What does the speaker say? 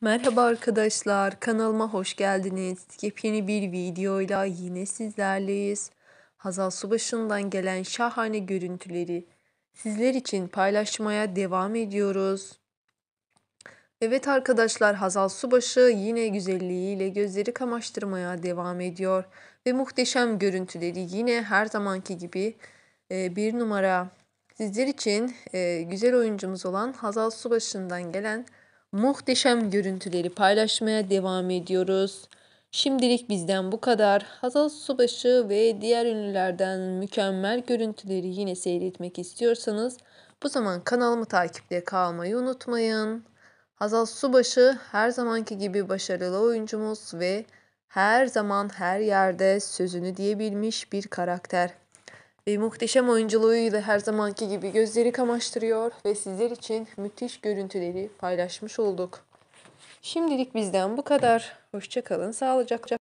Merhaba arkadaşlar, kanalıma hoş geldiniz. Yepyeni bir videoyla yine sizlerleyiz. Hazal Subaşı'ndan gelen şahane görüntüleri sizler için paylaşmaya devam ediyoruz. Evet arkadaşlar Hazal Subaşı yine güzelliğiyle gözleri kamaştırmaya devam ediyor. Ve muhteşem görüntüleri yine her zamanki gibi e, bir numara. Sizler için e, güzel oyuncumuz olan Hazal Subaşı'ndan gelen muhteşem görüntüleri paylaşmaya devam ediyoruz. Şimdilik bizden bu kadar. Hazal Subaşı ve diğer ünlülerden mükemmel görüntüleri yine seyretmek istiyorsanız bu zaman kanalımı takipte kalmayı unutmayın. Hazal Subaşı her zamanki gibi başarılı oyuncumuz ve her zaman her yerde sözünü diyebilmiş bir karakter e, muhteşem oyunculuğuyla her zamanki gibi gözleri kamaştırıyor ve sizler için müthiş görüntüleri paylaşmış olduk. Şimdilik bizden bu kadar. Hoşçakalın, sağlıcakla.